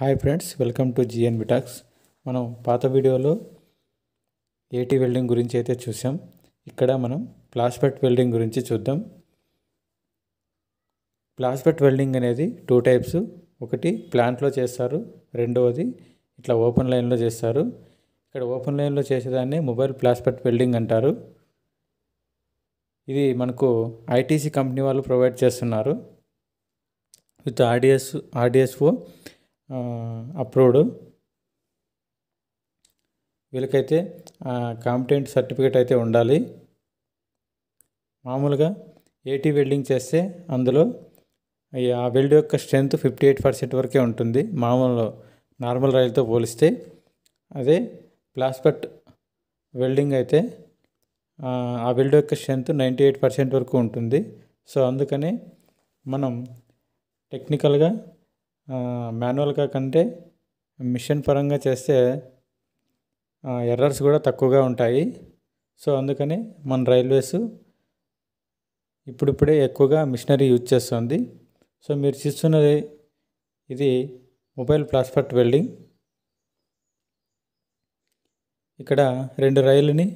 hi friends welcome to GN B talks మనం పాత వీడియోలో ఏటీ వెల్డింగ్ గురించి అయితే చూసాం ఇక్కడ మనం ప్లాస్పెట్ వెల్డింగ్ గురించి చూద్దాం ప్లాస్పెట్ వెల్డింగ్ అనేది టూ టైప్స్ ఒకటి ప్లాంట్లో చేస్తారు రెండవది ఇట్లా ఓపెన్ లైన్లో చేస్తారు ఇక్కడ ఓపెన్ లైన్లో చేసేదాన్ని మొబైల్ ప్లాస్పెట్ వెల్డింగ్ అంటారు ఇది మనకు ఐటీసీ కంపెనీ వాళ్ళు ప్రొవైడ్ చేస్తున్నారు విత్ ఆర్డిఎస్ ఆర్డిఎస్ఓ అప్రూవ్డ్ వీళ్ళకైతే కాంపిటెంట్ సర్టిఫికేట్ అయితే ఉండాలి మామూలుగా ఏటీ వెల్డింగ్ చేస్తే అందులో ఆ వెల్డ్ యొక్క స్ట్రెంత్ ఫిఫ్టీ ఎయిట్ పర్సెంట్ వరకే ఉంటుంది మామూలు నార్మల్ రైల్తో పోలిస్తే అదే ప్లాస్పట్ వెల్డింగ్ అయితే ఆ వెల్డ్ యొక్క స్ట్రెంత్ నైంటీ ఎయిట్ పర్సెంట్ వరకు ఉంటుంది సో అందుకనే మనం టెక్నికల్గా మాన్యువల్గా కంటే మిషన్ పరంగా చేస్తే ఎర్రర్స్ కూడా తక్కువగా ఉంటాయి సో అందుకని మన రైల్వేస్ ఇప్పుడిప్పుడే ఎక్కువగా మిషనరీ యూజ్ చేస్తుంది సో మీరు చూస్తున్నది ఇది మొబైల్ ప్లాస్పర్ట్ వెల్డింగ్ ఇక్కడ రెండు రైలుని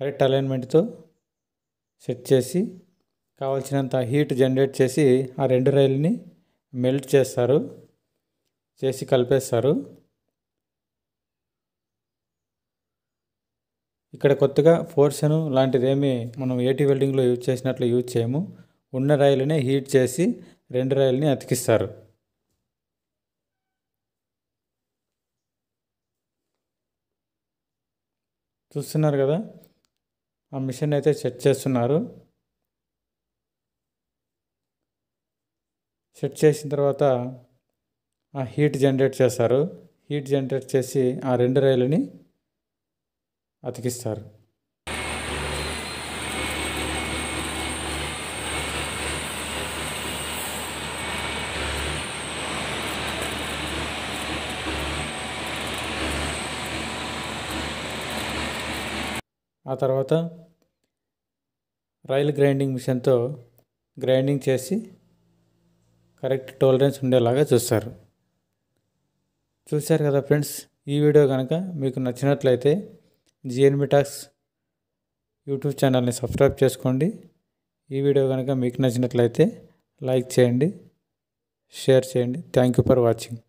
కరెక్ట్ అలైన్మెంట్తో సెట్ చేసి కావాల్సినంత హీట్ జనరేట్ చేసి ఆ రెండు రైలుని మెల్ట్ చేస్తారు చేసి కలిపేస్తారు ఇక్కడ కొత్తగా ఫోర్సను లాంటిది ఏమి మనం ఏటీ వెల్డింగ్లో యూజ్ చేసినట్లు యూజ్ చేయము ఉన్న రాయిలనే హీట్ చేసి రెండు రాయిల్ని అతికిస్తారు చూస్తున్నారు కదా ఆ మిషన్ అయితే సెట్ చేస్తున్నారు సెట్ చేసిన తర్వాత ఆ హీట్ జనరేట్ చేస్తారు హీట్ జనరేట్ చేసి ఆ రెండు రైలుని అతికిస్తారు ఆ తర్వాత రైలు గ్రైండింగ్ మిషన్తో గ్రైండింగ్ చేసి కరెక్ట్ టోలరెన్స్ ఉండేలాగా చూస్తారు చూశారు కదా ఫ్రెండ్స్ ఈ వీడియో కనుక మీకు నచ్చినట్లయితే జిఎన్బి టాక్స్ యూట్యూబ్ ఛానల్ని సబ్స్క్రైబ్ చేసుకోండి ఈ వీడియో కనుక మీకు నచ్చినట్లయితే లైక్ చేయండి షేర్ చేయండి థ్యాంక్ యూ ఫర్ వాచింగ్